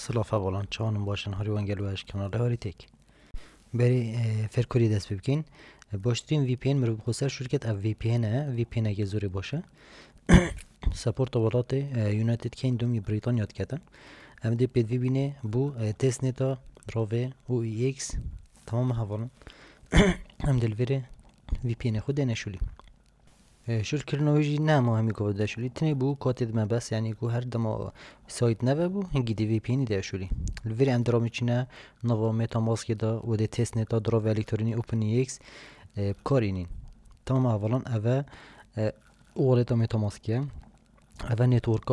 Silafa bolan çavanın başın harivan باش ve eşkenarda تک بری فرکوری دست ببکین باشترین وی پی ان مربوط خسر شرکت اف وی پی ان وی پی این ها زوری باشه سپورت ولات یونایتد کینگدوم یا بریتانیا کتن ام دی پی بینه بو تست نیتا، راوه او ای اکس تمام حوالم ام دلوره وی پی این خود نشولی نه تنه بو داشوری تنێ بس یعنی مەبەس هر دمه سایت نوه بو هنگی دیوی پێینی داشوری لەێ ئەندرۆمیچینە نەوە مێتامۆسکیدا وەدە تێستنێتە درۆڤ میتا ماسکیه اوه تەما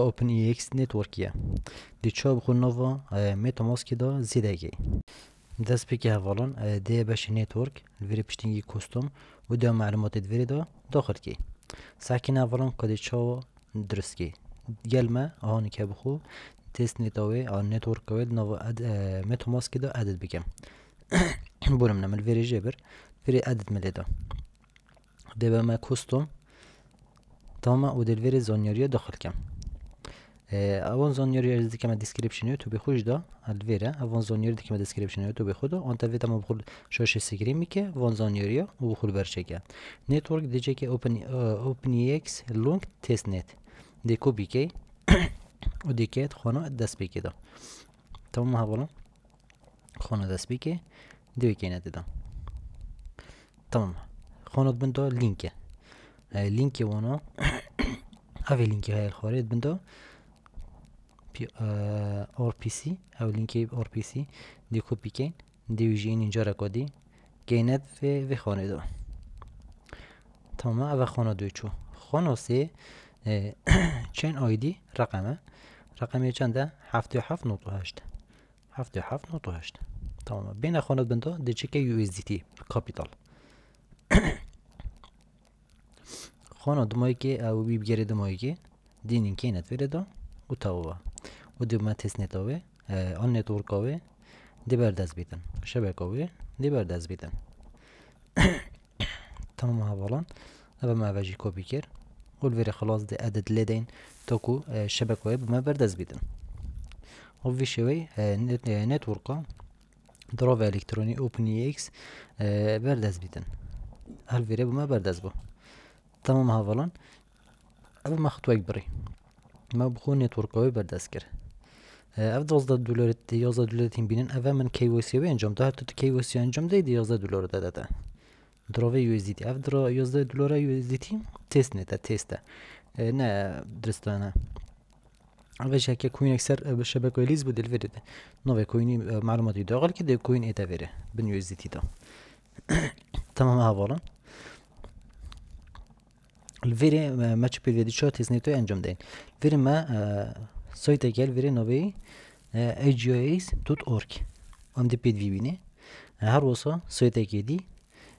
اوپنی ایکس وڵێتە دی چا بخون نوه میتا ماسکی بخونەوە زیده گی دست پیکی که ده بشه نێتۆرک لەێ پشتنگی کستوم و معلومات دا معلوماتێت داخل کی. ساکینه اولان کدی چاو درست گی گل ما آنی که بخو تست نیتاوی آن نتور کوید نو اد متو ماسک دو عدد بگم بورم نمال ویری جبر ویری عدد ملی دو دبا ما کستوم تاما او دل ویری داخل کم اون زونیوری ارزی که ما دیسکریپشن تو به خوش دا الویرا اون زونیوری که ما دیسکریپشن تو به خود اون تا ویتا ما بخول شش سیگری که اون او و بخول برچگه نتورک دیجی که اوپن اوپن ایکس لونگ تست نت دیکو بیکی و دیکیت خونه دس بیکی دا تمام حوالا خونه دست بیکی دیوی که نده دا تمام خانه بندو لینکه لینک وانا اوی لینک های الخوارید بندو ار پی سی او لینک ار پی سی دی دی دیویژین اینجا را کدی گیند و خانه دو تمام او خانه دو چو خانه سی چین آیدی رقمه رقمی چنده هفت و هفت نوت و هشت هفت و هفت نوت هشت تمام بین خانه بنده دیچه که یو دی تی کپیتال خانه دمایی که او بی بگیره دمایی که دینین کینت نتویره او تاوه وديما تسنيتوي اون نتوركوي دي برداز بيتن شبكوي دي برداز بيتن تمام هبالان ابا ما باجي كوبي كير والفيري خلاص دي ادد لدين توكو شبكوي بما برداز بيتن وفي شوي نتوركا دروفا الكتروني اوبن اكس برداز بيتن هالفيري بما برداز بو تمام هبالان ابا ما خطوة بري ما بخون نتوركوي برداز كير اف دوزده دولار یازده دولار تیم بینن اول من کی وی سی انجام داد تو کی وی سی انجام دادی یازده دلار داد داد دراو یو اس دی اف درو یازده دلار یو اس دی تست نه تست نه درست نه اول چه که کوین اکثر شبکه لیز بود دل ورده نو کوین معلوماتی داره که دی کوین ایت وره بن یو اس دی تا تمام اولا الفيري ماتش بيريد شو تيزنيتو انجم دين الفيري ما Sajte kelveri novej hgis.org. Am de pe vibine. E, har osa sajte kedi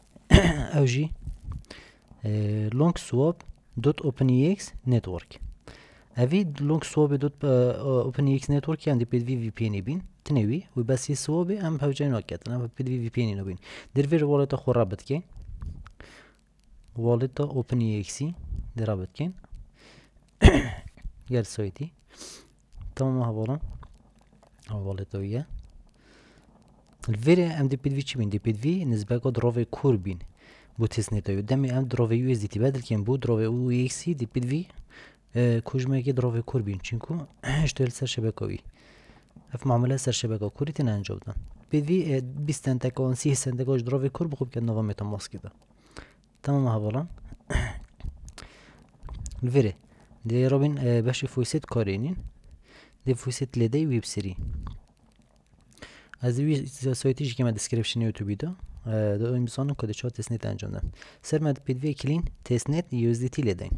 avji e, longswap.openix.network. Avi longswap.openix.network e, yani pe VPN bin. تنوي وبس يسوبي ام هوجين وكت انا بدي في بي ان نوبين درفير والتا خرابت كين والتا اوبن اي اكسي درابت كين غير سويتي Tamam havalan. Havale to je. ام MDP 2 چی بین DP 2 نسبت به دروی کور بین بو تسنی تو دمی ام از USDT بدل کن بو DP 2 کجمه که کور بین سر اف معامله سر شبکه کوری انجام دادن 20 سنت سی 30 سنت کاش کور بخوب که تا تماس تمام دی رابین بشی کارینین ديفوسيت لدي ويب 3 از وی سایتیش که من دسکریپشن یوتیوبی دا دو این بسانو کد چا تسنت انجام دم سر مد پید وی کلین تسنت یوزدی تی لدین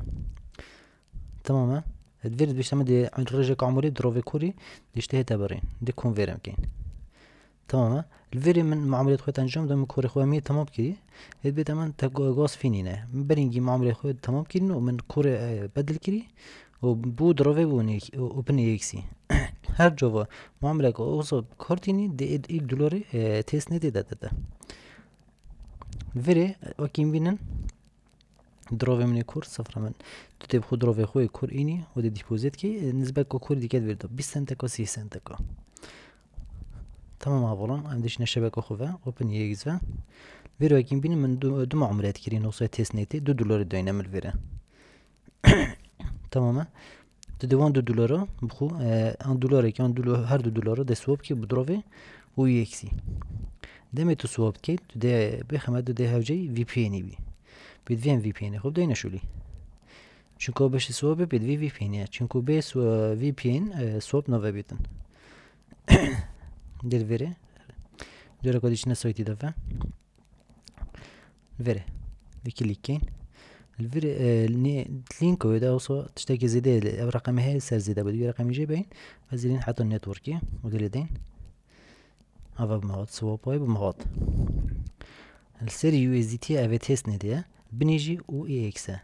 تمامه ادویرد بیشتم دی رجا کاموری دروی کوری دیشته تبرین دی کنورم کین تمامه الفيري من معاملة خويت انجام دم كوري خويا مية تمام كي هاد بيت امان تا غاص فينينا من برينجي معاملة خويت تمام كي من كوري بدل كري بو دروی اوپن ایکسی هر جوا معامله که اوزا کارتینی ده ایک دلار تست نده ده ده وره اکیم بینن دروی من کور صفر من تو تب خود دروی خوی کور اینی و ده دیپوزیت که نسبت که کور دیگه ورده 20 سنت که 30 سنت که تمام هفالان هم دشنه شبکه خوبه اوپن ایکس و وره اکیم بینن من دو, دو معاملات کرین اوزا تست نده دو دلار داینامل وره تماما دوان دو دلارا بخو ان دلاره که ان دلار هر دو دلارا ده سواب که بدروی و یکسی دمه تو سواب که تو به بخمه دو ده هوجه وی پی اینی بی بید وی ام وی پی اینه خب ده نشولی چون که بشه سواب بید وی وی پی اینه چون که به وی پی این سواب نوه بیتن دل وره دوره کدیش نسایتی دفعه وره وی کلیک کن آه، لينك هذا وصو تشتكي زيدا الرقم هاي سر زيدا بدي رقم يجي باين فزيدين نحطو النتوركي ودلدين هذا بمغط سوابوي بمغط السير يو اس دي تي افي تيست نيديا بنيجي و اي اكسا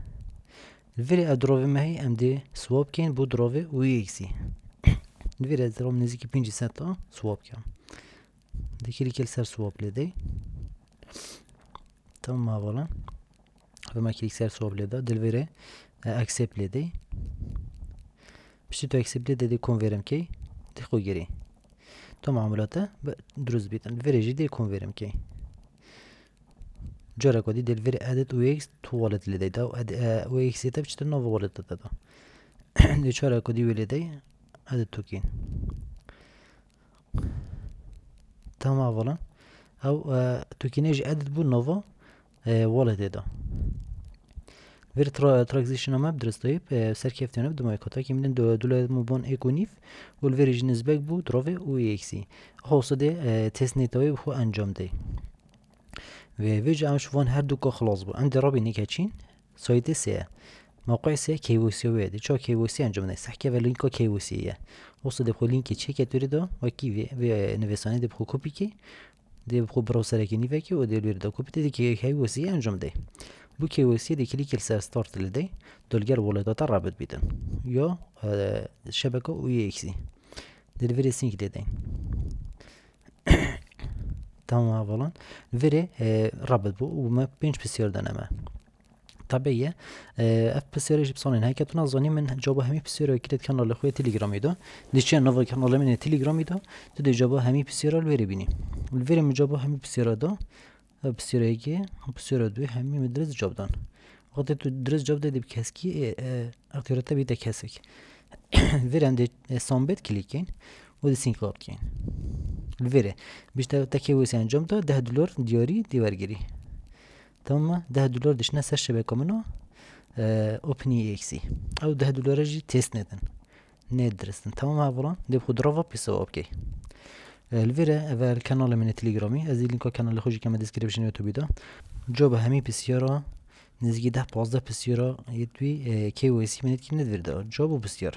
الفيري ادروفي ماهي ام دي سواب كين بو دروفي و اي اكسي الفيري ادروف زيكي بينجي ساتو سواب كام ديكي كيل سر سواب لدي تم ما اولا ve klikser sobleda dilvere accept lede باش تو اكسبت دي كونفيرم كي تخو جري تو معاملاته دروز بيت الفيريجي دي كونفيرم كي جرى كودي دي ادت و اكس تولت لدي دا و اكس تاب شت نو ولت دا دا دي جرى كودي ولدي ادت توكين تمام اولا او توكينيج ادت بو نوفا ولت دا ویر ترانزیشن ما بدرست دویب سر کفتیانه بدو مای کتاکی میدن دو دوله مو بان اکونیف ول ویر جنس بگ بو دروه او ایکسی خوصو ده تست نیتاوی بخو انجام ده و ویج امش وان هر دوکا خلاص بو ام درابی نکچین سایت سیه موقع سیه کیوسی ها ویده چا کیوسی انجام ده سحکه و لینکا کیوسی ها خوصو ده بخو لینک چه که توری ده و کیوی وی نویسانه ده بخو کپی که ده بخو و ده لیر ده کیوسی انجام ده بو كيويسيد يكليك الساستورت لدي دولجر ولدوتا رابط بيدن يو الشبكة و يكسي دلفري سينك لدي tamam falan. Veri e, rabit bu u me 5 بسیار deneme. طبيعي اف بسيرة جبسونين هيك تونا ظني من جابوا همي بسيرة كده كان الله خوي تليجرام يدو ديشان نوفا كان الله من تليجرام يدو تدي جابوا همي بسيرة الفيري بيني الفيري من جابوا همي بسيرة دو بصيرة هيكي بصيرة دوي همي مدرس جاب دان وقت تدرس جاب دادي بكاسكي اقترطة بيتا كاسك فيران دي سامبت كليكين ودي سينكلاب كين الفيرا باش تاكي ويسان جمتا ده دولار دياري ديوارجري تمام ده دولار دشنا سر شبكة منو اوبني اكسي او ده دولار جي تيست ندن ندرسن تمام هبران دي بخدرافا بيسوا اوكي الویره اول کانال من تلگرامی از این لینک کانال خوشی که من دیسکریپشن یوتیوب دا جا به همی پسیارا نزدیک ده پازده پسیارا یه توی KYC منید که ندورده جا به پسیار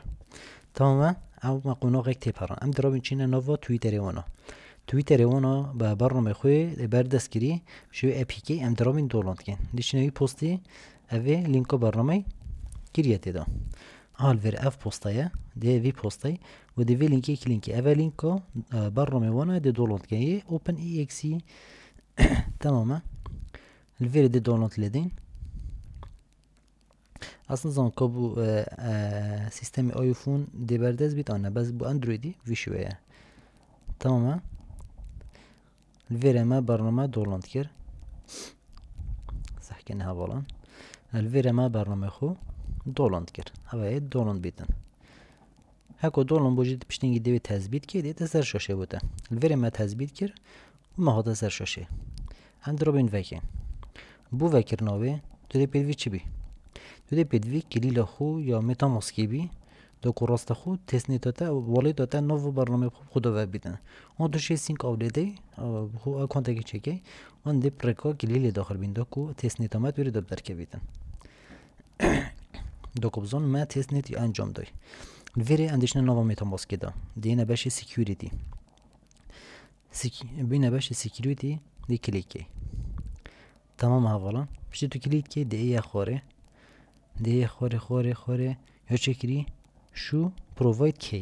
تماما او ما قناق یک تیپران ام درابین چینه نوا تویتر وانا تویتر وانا به برنامه خوی بردست کری شو که ام درابین دولاند کن دیشنوی پستی اوی لینکو برنامه گیریت دا. halver f-postaje, det دي في postej و دي في لينكي كلينكي افا لينكو linke برا موانا دي دولوند جاي open exe تماما الفير دي دولونت لدين اصلا زان كابو سيستم ايفون دي بردز بيت انا بس بو اندرويدي في شوية تماما الفير ما برنامج دولونت كير صح كنها بولان الفير ما برنامج خو دولند کرد اوه دولند بیتن هکو دولند بوجید پشتنگی دوی تثبیت کردی ده سر شاشه بوده الوری ما تثبیت کرد و ما هادا سر شاشه هم درو بین وکن بو وکر ناوه دوده پیدوی چی بی دوده پیدوی کلیل خو یا متاماسکی بی دو راست خو تسنی داده ولی داده نو برنامه خود و بیدن اون دو شی سینک آولیده خو اکانتا که چکه اون دی پرکا کلیل داخل بینده کو تسنی تامت بری دو برکه بیدن dokobzon ma testnet انجام دای ویری اندیشن میتا ماسک دا دینه بش سکیوریتی سکی بینه بش سکیوریتی دی کی تمام حوالا پشت تو کلیک کی دی خوره دی خوره خوره خوره یا چکری شو پروواید کی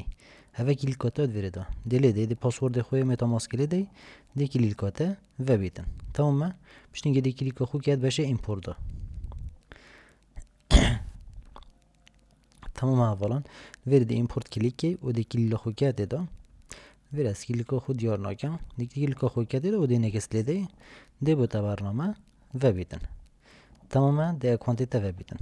هوا کلیکاتا ویری دا دلی دی دی پاسورد خوی متاماسکلی دی دی کلیکاتا و بیتن تمام پشتی گدی کلیک خو کیت بشه ایمپورت دا تمام اولان ورد ایمپورت کی و دیگه کلیکو کرده دا از کلیک خود یار نکن دیگه کلیک خود کرده دا و دیگه نکسلی لیده دی بوتا برنامه و بیدن تماما ده اکانتیت و بیدن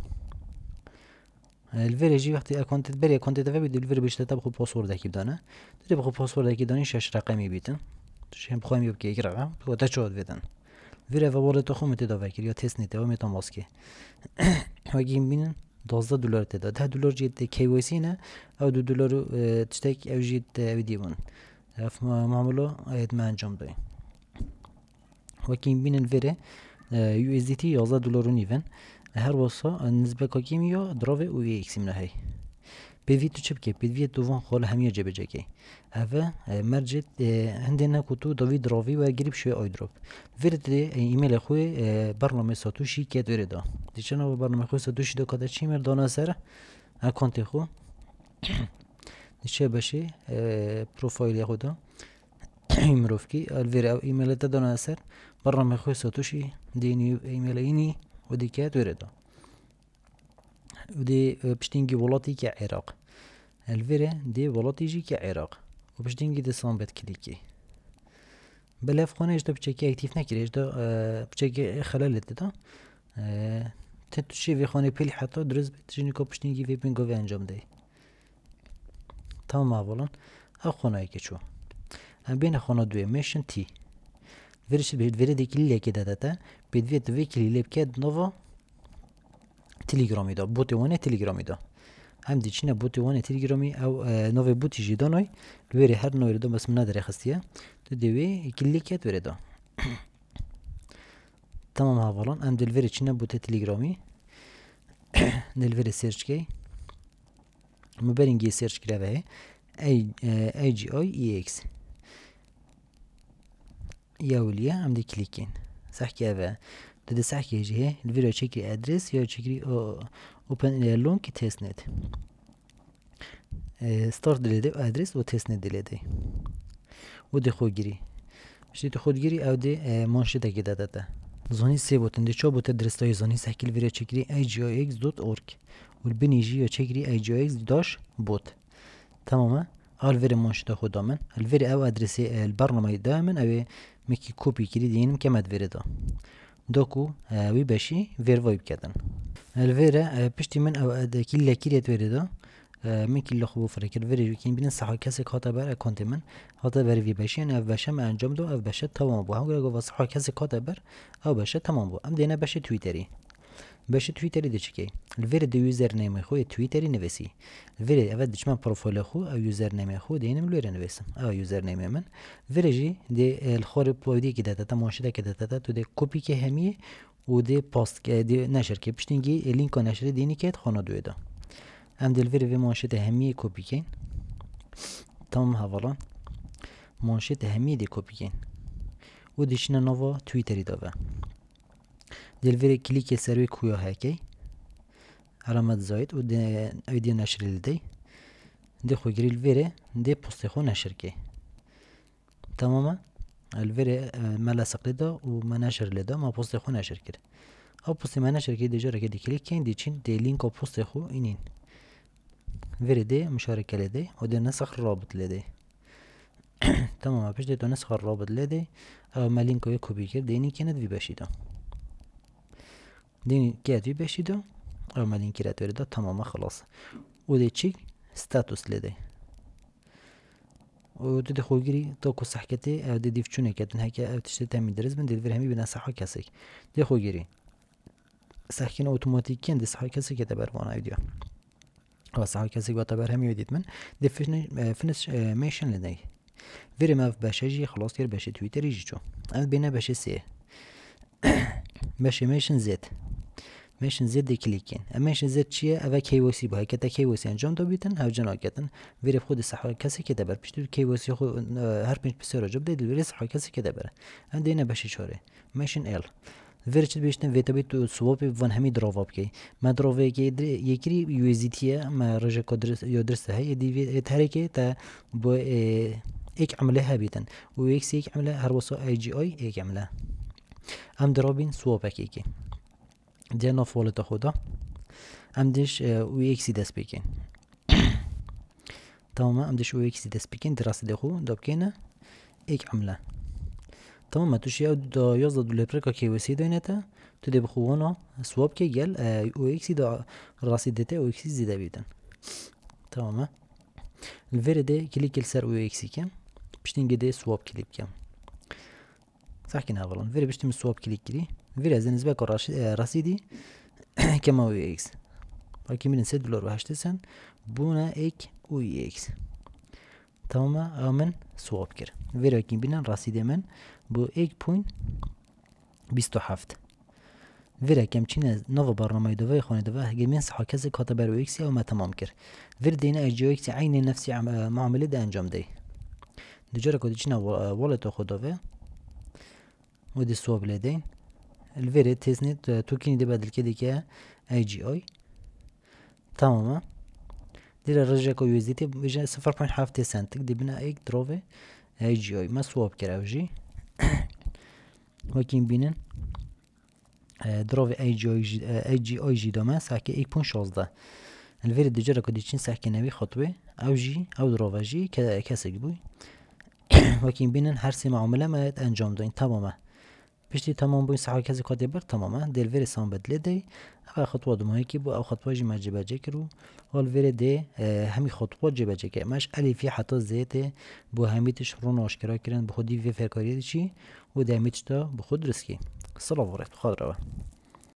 الفير يجي وقت اكونت بري اكونت تبع بدي الفير باش تبخو باسورد كي بدانا تدري بخو تو كي داني شاش رقمي بيتن رقم تو يبكي يقرا بو ویره و الفير تو بورد تخو متدافع كي يا تيست و ومي تماسكي وگیم بینن 12 دلار ته ده 10 دلار جیت کی وای سی نه او 2 دلار تشتک او جیت ویدیون اف معامله ایت ما انجام ده وکیم بینن وره یو اس دی تی 11 دلار نیون هر واسه نسبه کاکیم یا دراو او ایکس من هی پیوی تو چپ که پیوی تو وان خال همیه جبه جگه اوه مرج هنده نکو تو دوی دراوی و گریب شوی آی دروب ورد ایمیل خوی برنامه ساتوشی که دوری دا دیچه نو برنامه خوی ساتوشی دا کده چی مر دانا سر اکانت خو دیچه بشه پروفایل خود دا ایمروف کی الویر او ایمیل تا دانا سر برنامه خوی ساتوشی دینی ایمیل اینی و دیگه دوری دا دی پشتینگی ولاتی که عراق الوره دی ولاتی جی که عراق و پشتینگی دی سامبت کلیکی بلف خونه اجدا بچکی اکتیف نکری اجدا بچکی خلال دیدا تتوشی وی خانه پیل حتی درست بیت جنی که پشتینگی وی بینگو وی انجام دی تمام اولان او خونه ای که چو هم بین خونه دوی میشن تی ورشت بهت وری دیکی لیکی دادتا بید وی دوی کلی لیب کد نوو تليجرامي دا بوتي وانه تليجرامي دا هم دي چینه بوتی وانه تلگرامی او نوی بوتی جی دانای لوری هر نوی دا بس منا داره خستیه تو دیوی کلیکیت وره دا تمام هاولان ام دلوری چینه بوتی تلگرامی دلوری سرچ کی مبرنگی سرچ کرده به ای ای جی آی ای اکس یاولیه هم دی کلیکین صح که اوه dedi sah gece vira çeki adres ya çeki open long ki testnet e, start diledi adres o testnet و ده خودگیری شدید خودگیری او ده منشه ده گیده ده زانی سه بوتن ده چا بوته درستای زانی سهکیل ویره چکری igix دوت ارک و بنیجی یا چکری igix داش بوت تمامه الفير مونش تاخد دامن الفير او ادرسي البرنامج دامن او مكي كوبي كري دينم كما دا دوکو وي باشي فير فايب كاتن الفيرا بشتي من او كيلا كيريت ويريدا من كيلا خوب فركر فيري کین بینن صح كاسك هاتا بر اكونت من هاتا بر في باشي انا انجام دو او باشه تمام بو هم گوه صح کسی هاتا بر او تمام بو ام دینا بشه تویتری. باش تویتری دچکی الفیر د یوزر نیم خو تویتری نویسی الفیر اول دچ من پروفایل خو یوزر نیم خو دینم لور نویسم او یوزر نیم من ویرجی د الخور پلودی کی داتا تماشا تو د کپی کی همی و د پاست دی نشر کی پشتینگی لینک نشر دینی کی خونه دویدا ام دلفر و مانشت همی کپی کن تمام حوالا مانشت همی دی کپی کن و دشنه نوا تویتری داوه delivery clique servi kuyo heke علامت زاید و ده ایدی نشر لدی ده خو گریل وره ده پست خو نشر کی تماما الوره ملا سقلی دا و منشر لدا ما پست خو نشر کرد او پست منشر کی دجاره که دیکلیک کن دیچین ده لینک و پست خو اینین وره ده مشارکه لده و ده نسخ رابط لده تماما پیش ده تو نسخ رابط لده او ما لینک و یکو بیکر ده اینی کند وی بشیدم Din get beşido. Ama din kiret verdi. Tamam خلاص. دی de ستاتوس status او دی dedi خوگیری تا کو صحکتی او دی دیف چونه کتن هکی او تشتی تمی درز من دلور همی بنا صحا کسک دی خوگیری صحکین اوتوماتیکین دی صحا کسک یه تبر وانا ویدیو او صحا کسک و تبر همی ویدیت من دی فنش میشن لدنگ ویرم مف بشه جی خلاص کر بشه تویتری جی چو او بینه بشه سیه بشه میشن زید مشن زد کلیکین امشن زد چیه اوه کیوسی باید که تا کیوسی انجام دو بیتن هاو جنا کتن ویرف خود صحا کسی که دبر پیش دور کیوسی خو هر پنج را جب دید ویر صحا کسی که دبره ام دینه بشی چوره مشن ال ویرچ بیشتن ویتا بیت تو سواب ون همی دراوا کی. ما در یکی یو اس تی ما رجا کدرس یادرسه. هی دی تحریک تا بو یک عمله ها بیتن و یک سی عمله هر وسایل ای جی آی یک عمله ام درابین سواب کی ديال نوفولت خدا ام ديش وي اكسي دست بيكين تمام ام ديش وي اكسي داس بيكين دراسة دخو دابكينا ايك عمله تمام توش يا دا آه، يزد دولبريكا كي وي سي دينتا تو دي بخوانا سواب كي جل او اكسي دا راسي ديتا او اكسي زيدا بيدن تمام الفيري دي كليك سر او اكسي كان باش تنجي سواب كليك كان صح اولا الفيري باش سواب كليك كليك فيريز نسبة رصيدي كما وي اكس ولكن من سد دولار وهشت سن بونا اك وي اكس تمام من سواب کرد ولکن بینن رسیده من بو یک پون بیست و هفت ویره کم چین نو برنامه دوی خانه دوی هگه من صحا کسی کاتا برو ایکسی او تمام کرد ویر دینه اج جو ایکسی عین نفسی معامله ده انجام دی دجاره کده چین والت خود دوی و دی سواب لدین veri testnet tokeni de bedel kedike AGI تماما دير الرجا كو يو اس دي تي بجا صفر تي سنت دي بنا اي دروفي اي جي اي ما سواب كده جي وكين بينن آه، دروفي اي جي آه، اي جي اي جي دوما ساكي ايك بون شوزدا الفيري دي جرا كودي تشين ساكي نبي خطوة او جي او دروفا جي كده كاسك بوي وكين بينن هر سي معاملة ما انجام دوين تماما پشتی تمام بوین این هزی کادی بر تمامه دل ویر سان بدلی دی او خطوه دمه که بو او خطوه جی مجی بجه کرو ویر دی همی خطوه جی بجه که مش الیفی حتی زیت بو همیتش رو ناشکرا کردن بخودی وی فرکاری چی و دمیتش تا بخود رسکی سلام ورد خود روه